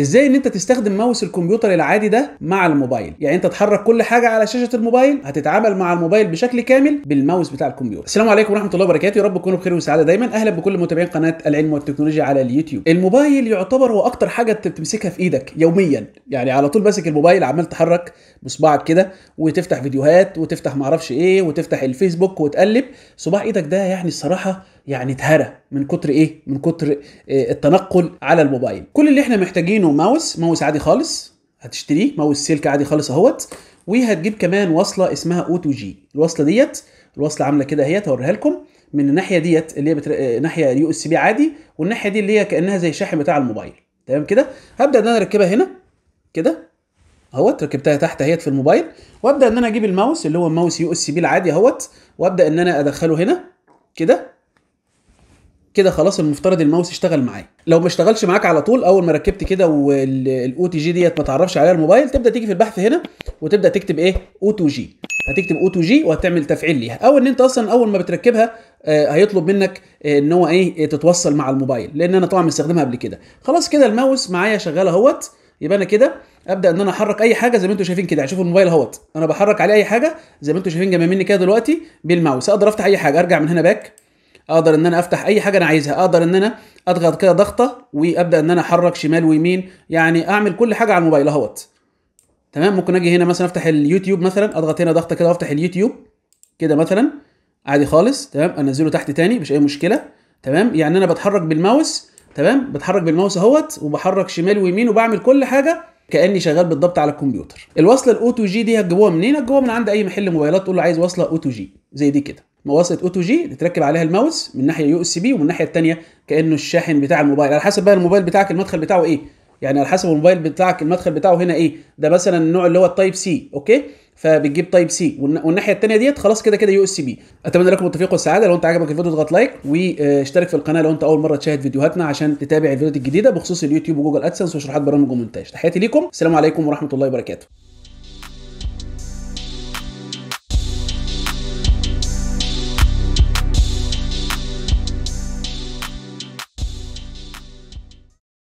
ازاي ان انت تستخدم ماوس الكمبيوتر العادي ده مع الموبايل يعني انت تحرك كل حاجه على شاشه الموبايل هتتعامل مع الموبايل بشكل كامل بالماوس بتاع الكمبيوتر السلام عليكم ورحمه الله وبركاته يا رب تكونوا بخير وسعاده دايما اهلا بكل متابعين قناه العلم والتكنولوجيا على اليوتيوب الموبايل يعتبر هو اكتر حاجه انت بتمسكها في ايدك يوميا يعني على طول ماسك الموبايل عمال تحرك بصباعك كده وتفتح فيديوهات وتفتح معرفش ايه وتفتح الفيسبوك وتقلب صباع ايدك ده يعني الصراحه يعني اتهرى من كتر ايه من كتر إيه التنقل على الموبايل كل اللي احنا محتاجينه ماوس ماوس عادي خالص هتشتريه ماوس سلك عادي خالص اهوت وهتجيب كمان وصله اسمها او تو جي الوصله ديت الوصله عامله كده اهيت هوريها لكم من الناحيه ديت اللي هي بتر... آه، ناحيه يو اس بي عادي والناحيه دي اللي هي كانها زي الشاحن بتاع الموبايل تمام كده هبدا ان انا اركبها هنا كده اهوت ركبتها تحت اهيت في الموبايل وابدا ان انا اجيب الماوس اللي هو الماوس يو اس بي العادي اهوت وابدا ان انا ادخله هنا كده كده خلاص المفترض الماوس يشتغل معايا لو ما اشتغلش معاك على طول اول ما ركبت كده والاو تي جي ديت ما تعرفش عليها الموبايل تبدا تيجي في البحث هنا وتبدا تكتب ايه او تو جي هتكتب او تو جي وهتعمل تفعيل ليها او ان انت اصلا اول ما بتركبها آه، هيطلب منك ان هو ايه تتوصل مع الموبايل لان انا طبعا مستخدمها قبل كده خلاص كده الماوس معايا شغال اهوت يبقى انا كده ابدا ان انا احرك اي حاجه زي ما انتم شايفين كده يعني شوفوا الموبايل اهوت انا بحرك عليه اي حاجه زي ما انتم شايفين جنب مني كده دلوقتي بالماوس اقدر افتح اي حاجه ارجع من هنا باك اقدر ان انا افتح اي حاجه انا عايزها اقدر ان انا اضغط كده ضغطه وابدا ان انا احرك شمال ويمين يعني اعمل كل حاجه على الموبايل اهوت تمام ممكن اجي هنا مثلا افتح اليوتيوب مثلا اضغط هنا ضغطه كده وافتح اليوتيوب كده مثلا عادي خالص تمام انزله تحت تاني مش اي مشكله تمام يعني انا بتحرك بالماوس تمام بتحرك بالماوس اهوت وبحرك شمال ويمين وبعمل كل حاجه كاني شغال بالضبط على الكمبيوتر الوصله الاوتو جي دي هتجيبوها منين هتجيبوها من عند اي محل موبايلات تقول له عايز وصله اوتو جي زي دي كده مواصله اوتو جي تركب عليها الماوس من ناحيه يو اس بي ومن الناحيه الثانيه كانه الشاحن بتاع الموبايل على حسب بقى الموبايل بتاعك المدخل بتاعه ايه يعني على حسب الموبايل بتاعك المدخل بتاعه هنا ايه ده مثلا النوع اللي هو التايب سي اوكي فبتجيب تايب سي والناحيه الثانيه ديت خلاص كده كده يو اس بي اتمنى لكم التوفيق والسعاده لو انت عجبك الفيديو اضغط لايك واشترك في القناه لو انت اول مره تشاهد فيديوهاتنا عشان تتابع الفيديوهات الجديده بخصوص اليوتيوب وجوجل ادسنس وشروحات برامج ومونتاج تحياتي ليكم السلام عليكم ورحمه الله وبركاته